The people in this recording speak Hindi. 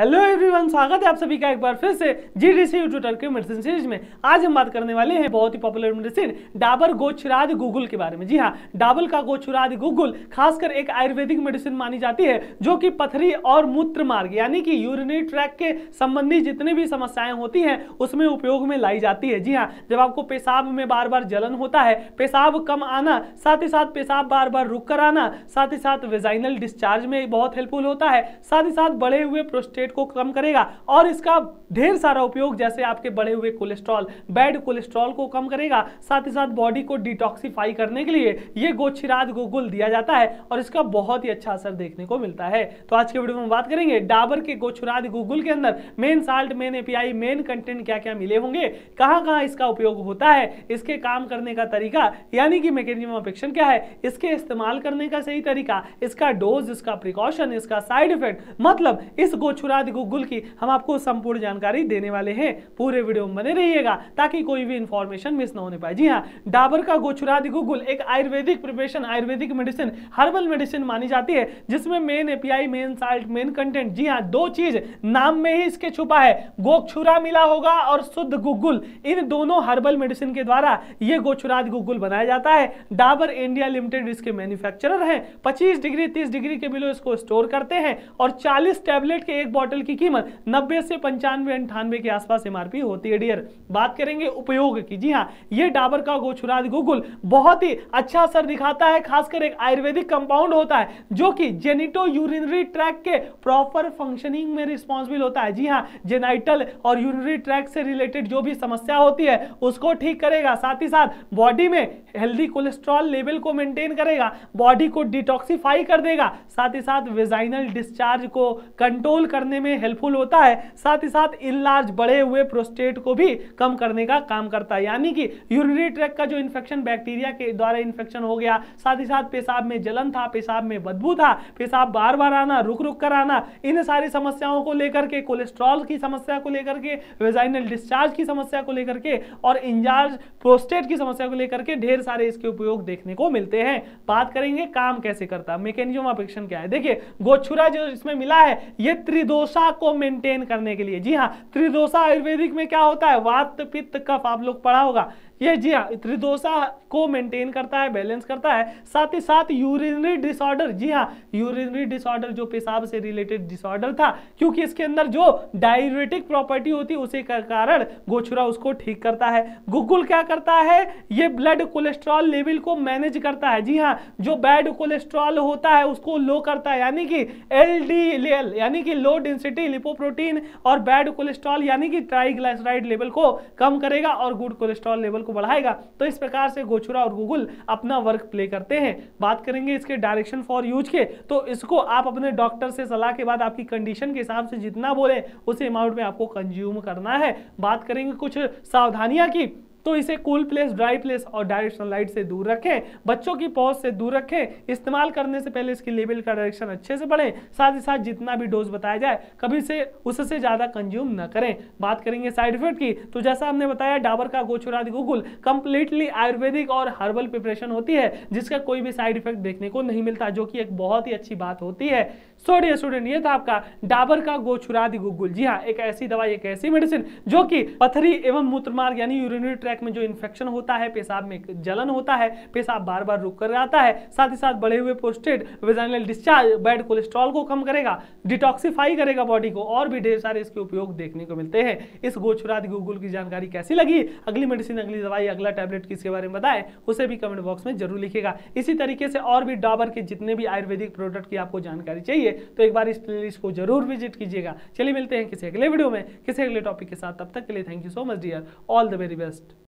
हेलो एवरीवन स्वागत है आप सभी का एक बार फिर से जी डी सी यूट्यूटर के मेडिसिन सीरीज में आज हम बात करने वाले हैं बहुत ही पॉपुलर मेडिसिन डाबर गोछराद गूगल के बारे में जी हाँ डाबल का गोछराद गूगल खासकर एक आयुर्वेदिक मेडिसिन मानी जाती है जो कि पथरी और मूत्र मार्ग यानी कि यूरिनरी ट्रैक के संबंधी जितनी भी समस्याएं होती हैं उसमें उपयोग में लाई जाती है जी हाँ जब आपको पेशाब में बार बार जलन होता है पेशाब कम आना साथ ही साथ पेशाब बार बार रुक कर आना साथ ही साथ वेजाइनल डिस्चार्ज में बहुत हेल्पफुल होता है साथ ही साथ बढ़े हुए प्रोस्टेट वेट को कम करेगा और इसका ढेर सारा उपयोग जैसे आपके बढ़े हुए कोलेस्ट्रॉल बैड कोलेस्ट्रॉल को कम करेगा साथ ही साथ बॉडी को डिटॉक्सीफाई करने के लिए ये गोछिराज गोगुल दिया जाता है और इसका बहुत ही अच्छा असर देखने को मिलता है तो आज के वीडियो में हम बात करेंगे डाबर के गोछुराज गोगुल के अंदर main salt main API main content क्या क्या मिले होंगे कहाँ कहाँ इसका उपयोग होता है इसके काम करने का तरीका यानी कि मैकेनिज्म ऑफ एक्शन क्या है इसके इस्तेमाल करने का सही तरीका इसका डोज इसका प्रिकॉशन इसका साइड इफेक्ट मतलब इस गोछुराज बाद गूगल की हम आपको संपूर्ण जानकारी देने वाले हैं पूरे वीडियो में बने रहिएगा ताकि कोई भी इंफॉर्मेशन मिस ना होने पाए जी हाँ डाबर का गोचुरादि गूगल एक Ayurvedic preparation Ayurvedic medicine herbal medicine मानी जाती है जिसमें main API main salt main content जी हाँ दो चीज नाम में ही इसके छुपा है गोक्षुरा मिला होगा और शुद्ध गुगुल इन दोनों हर्बल मेडिसिन के द्वारा ये गोचुराद गुगुल बनाया जाता है डाबर इंडिया लिमिटेड इसके मैन्युफैक्चरर हैं 25 डिग्री 30 डिग्री के बिलो इसको स्टोर करते हैं और 40 टैबलेट के एक बॉटल की कीमत नब्बे से पंचानवे अंठानवे के आसपास एमआरपी होती है डियर बात करेंगे उपयोग की जी हाँ ये डाबर का गोछुराज गुगुल बहुत ही अच्छा असर दिखाता है खासकर एक आयुर्वेदिक कंपाउंड होता है जो कि जेनिटो यूरिनरी ट्रैक के प्रॉपर फंक्शनिंग में रिस्पॉन्सिबिल होता है जी हाँ जेनाइटल और यूरिनरी ट्रैक से रिलेटेड जो भी समस्या होती है उसको ठीक करेगा साथ ही साथ बॉडी में हेल्दी कोलेस्ट्रॉल लेवल को मेंटेन करेगा बॉडी को डिटॉक्सिफाई कर देगा साथ ही साथ वेजाइनल डिस्चार्ज को कंट्रोल करने करने में हेल्पफुल होता है साथ ही साथ इन लार्ज बढ़े हुए प्रोस्टेट को भी कम करने का काम करता है यानी कि यूरिनरी ट्रैक का जो इन्फेक्शन बैक्टीरिया के द्वारा इन्फेक्शन हो गया साथ ही साथ पेशाब में जलन था पेशाब में बदबू था पेशाब बार बार आना रुक रुक कर आना इन सारी समस्याओं को लेकर के कोलेस्ट्रॉल की समस्या को लेकर के वेजाइनल डिस्चार्ज की समस्या को लेकर के और इंजार्ज प्रोस्टेट की समस्या को लेकर के ढेर सारे इसके उपयोग देखने को मिलते हैं बात करेंगे काम कैसे करता है मैकेनिज्म ऑफ एक्शन क्या है देखिए गोछुरा जो इसमें मिला है ये त्रिदो त्रिदोषा को मेंटेन करने के लिए जी हाँ त्रिदोषा आयुर्वेदिक में क्या होता है वात पित्त कफ आप लोग पढ़ा होगा ये जी हाँ त्रिदोषा को मेंटेन करता है बैलेंस करता है साथ ही साथ यूरिनरी डिसऑर्डर जी हाँ यूरिनरी डिसऑर्डर जो पेशाब से रिलेटेड डिसऑर्डर था क्योंकि इसके अंदर जो डायरेटिक प्रॉपर्टी होती है उसी का कारण गोछुरा उसको ठीक करता है गुगुल क्या करता है ये ब्लड कोलेस्ट्रॉल लेवल को मैनेज करता है जी हाँ जो बैड कोलेस्ट्रॉल होता है उसको लो करता है यानी कि एल यानी कि लो डेंसिटी लिपोप्रोटीन और बैड कोलेस्ट्रॉल यानी कि ट्राइग्लाइसराइड लेवल को कम करेगा और गुड कोलेस्ट्रॉल लेवल को को बढ़ाएगा तो इस प्रकार से गोचुरा और गूगल अपना वर्क प्ले करते हैं बात करेंगे इसके डायरेक्शन फॉर यूज के तो इसको आप अपने डॉक्टर से सलाह के बाद आपकी कंडीशन के हिसाब से जितना बोले उस अमाउंट में आपको कंज्यूम करना है बात करेंगे कुछ सावधानियां की तो इसे कूल प्लेस ड्राई प्लेस और डायरेक्ट सनलाइट से दूर रखें बच्चों की पॉज से दूर रखें इस्तेमाल करने से पहले इसकी लेबल का डायरेक्शन अच्छे से पढ़ें साथ ही साथ जितना भी डोज बताया जाए कभी से उससे ज़्यादा कंज्यूम न करें बात करेंगे साइड इफेक्ट की तो जैसा हमने बताया डाबर का गोचुराद गोकुल कंप्लीटली आयुर्वेदिक और हर्बल प्रिपरेशन होती है जिसका कोई भी साइड इफेक्ट देखने को नहीं मिलता जो कि एक बहुत ही अच्छी बात होती है सोडिया स्टूडेंट ये था आपका डाबर का गोछुरादी गूगुल जी हाँ एक ऐसी दवाई एक ऐसी मेडिसिन जो कि पथरी एवं मूत्रमार्ग यानी यूरिनरी ट्रैक में जो इन्फेक्शन होता है पेशाब में जलन होता है पेशाब बार बार रुक कर आता है साथ ही साथ बढ़े हुए posted vaginal discharge bad cholesterol को कम करेगा डिटॉक्सीफाई करेगा बॉडी को और भी ढेर सारे इसके उपयोग देखने को मिलते हैं इस गोछुराद गूगल की जानकारी कैसी लगी अगली मेडिसिन अगली दवाई अगला टैबलेट किसके बारे में बताए उसे भी कमेंट बॉक्स में जरूर लिखेगा इसी तरीके से और भी डॉबर के जितने भी आयुर्वेदिक प्रोडक्ट की आपको जानकारी चाहिए तो एक बार इस प्लेलिस्ट को जरूर विजिट कीजिएगा चलिए मिलते हैं किसी अगले वीडियो में किसी अगले टॉपिक के साथ तब तक के लिए thank you so much dear all the very best